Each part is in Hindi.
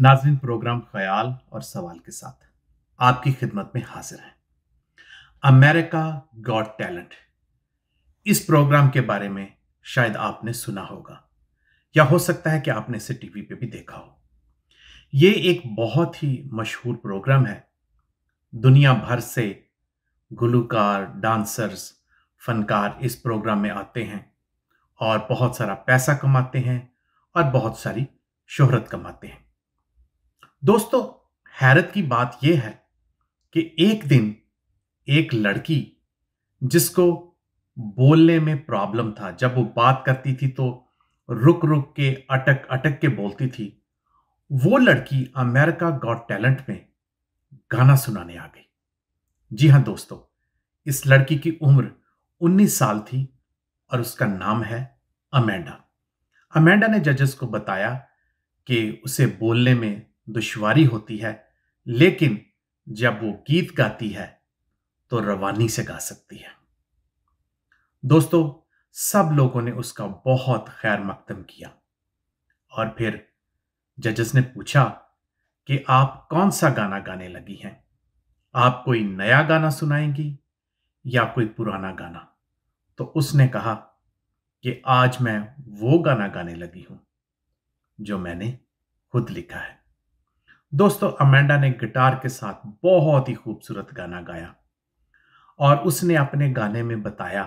नाजरीन प्रोग्राम ख्याल और सवाल के साथ आपकी खिदमत में हाजिर हैं अमेरिका गॉड टैलेंट इस प्रोग्राम के बारे में शायद आपने सुना होगा या हो सकता है कि आपने इसे टीवी पे भी देखा हो ये एक बहुत ही मशहूर प्रोग्राम है दुनिया भर से गुलकार डांसर्स फनकार इस प्रोग्राम में आते हैं और बहुत सारा पैसा कमाते हैं और बहुत सारी शोहरत कमाते हैं दोस्तों हैरत की बात यह है कि एक दिन एक लड़की जिसको बोलने में प्रॉब्लम था जब वो बात करती थी तो रुक रुक के अटक अटक के बोलती थी वो लड़की अमेरिका गॉड टैलेंट में गाना सुनाने आ गई जी हाँ दोस्तों इस लड़की की उम्र 19 साल थी और उसका नाम है अमेंडा अमेंडा ने जजेस को बताया कि उसे बोलने में दुश्वारी होती है लेकिन जब वो गीत गाती है तो रवानी से गा सकती है दोस्तों सब लोगों ने उसका बहुत खैर मकदम किया और फिर जजेस ने पूछा कि आप कौन सा गाना गाने लगी हैं आप कोई नया गाना सुनाएंगी या कोई पुराना गाना तो उसने कहा कि आज मैं वो गाना गाने लगी हूं जो मैंने खुद लिखा है दोस्तों अमेंडा ने गिटार के साथ बहुत ही खूबसूरत गाना गाया और उसने अपने गाने में बताया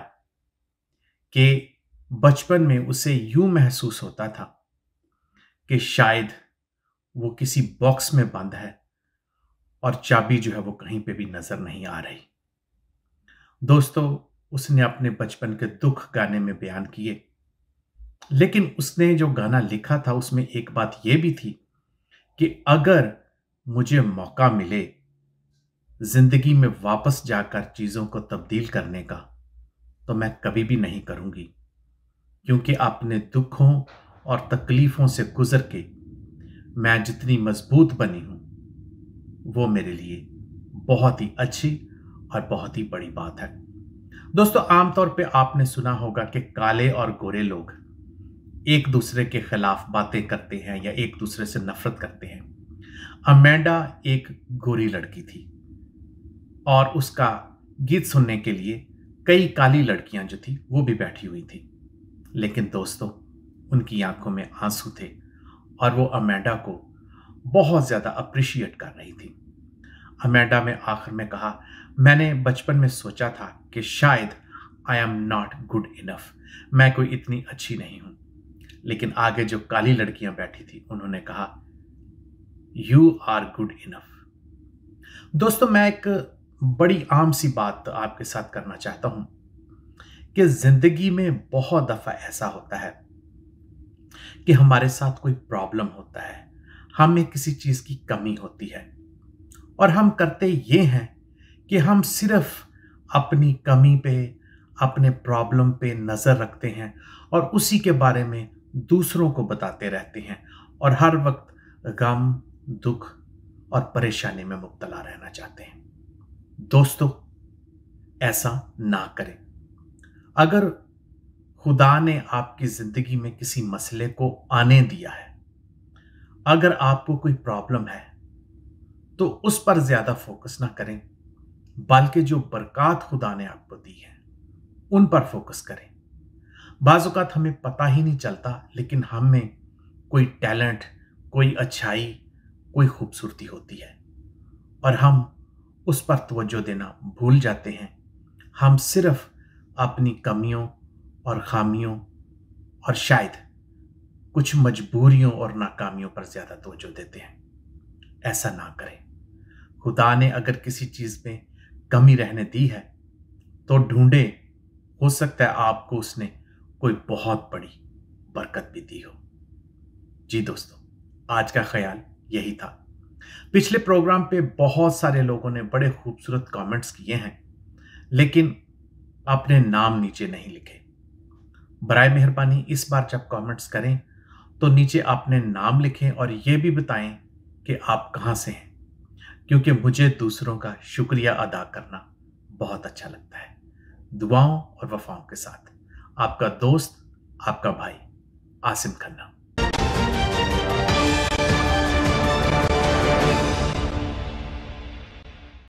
कि बचपन में उसे यूं महसूस होता था कि शायद वो किसी बॉक्स में बंद है और चाबी जो है वो कहीं पे भी नजर नहीं आ रही दोस्तों उसने अपने बचपन के दुख गाने में बयान किए लेकिन उसने जो गाना लिखा था उसमें एक बात यह भी थी कि अगर मुझे मौका मिले जिंदगी में वापस जाकर चीज़ों को तब्दील करने का तो मैं कभी भी नहीं करूंगी क्योंकि अपने दुखों और तकलीफ़ों से गुजर के मैं जितनी मजबूत बनी हूं वो मेरे लिए बहुत ही अच्छी और बहुत ही बड़ी बात है दोस्तों आमतौर पे आपने सुना होगा कि काले और गोरे लोग एक दूसरे के खिलाफ बातें करते हैं या एक दूसरे से नफरत करते हैं अमेंडा एक गोरी लड़की थी और उसका गीत सुनने के लिए कई काली लड़कियां जो थी वो भी बैठी हुई थी लेकिन दोस्तों उनकी आंखों में आंसू थे और वो अमेंडा को बहुत ज़्यादा अप्रिशिएट कर रही थी अमेंडा में आखिर में कहा मैंने बचपन में सोचा था कि शायद I am not good enough मैं कोई इतनी अच्छी नहीं हूं लेकिन आगे जो काली लड़कियां बैठी थी उन्होंने कहा यू आर गुड इनफ दोस्तों मैं एक बड़ी आम सी बात आपके साथ करना चाहता हूं कि जिंदगी में बहुत दफा ऐसा होता है कि हमारे साथ कोई प्रॉब्लम होता है हमें किसी चीज की कमी होती है और हम करते ये हैं कि हम सिर्फ अपनी कमी पे अपने प्रॉब्लम पे नज़र रखते हैं और उसी के बारे में दूसरों को बताते रहते हैं और हर वक्त गम दुख और परेशानी में मुबतला रहना चाहते हैं दोस्तों ऐसा ना करें अगर खुदा ने आपकी ज़िंदगी में किसी मसले को आने दिया है अगर आपको कोई प्रॉब्लम है तो उस पर ज़्यादा फोकस ना करें बल्कि जो बरकत खुदा ने आपको दी है उन पर फोकस करें बाज़ात तो हमें पता ही नहीं चलता लेकिन हम में कोई टैलेंट कोई अच्छाई कोई खूबसूरती होती है और हम उस पर तवज्जो देना भूल जाते हैं हम सिर्फ अपनी कमियों और खामियों और शायद कुछ मजबूरियों और नाकामियों पर ज़्यादा तवज्जो देते हैं ऐसा ना करें खुदा ने अगर किसी चीज़ में कमी रहने दी है तो ढूंढे हो सकता है आपको उसने कोई बहुत बड़ी बरकत भी दी हो जी दोस्तों आज का ख्याल यही था पिछले प्रोग्राम पे बहुत सारे लोगों ने बड़े खूबसूरत कमेंट्स किए हैं लेकिन आपने नाम नीचे नहीं लिखे बर मेहरबानी इस बार जब कमेंट्स करें तो नीचे आपने नाम लिखें और ये भी बताएं कि आप कहाँ से हैं क्योंकि मुझे दूसरों का शुक्रिया अदा करना बहुत अच्छा लगता है दुआओं और वफाओं के साथ आपका दोस्त आपका भाई आसिम खन्ना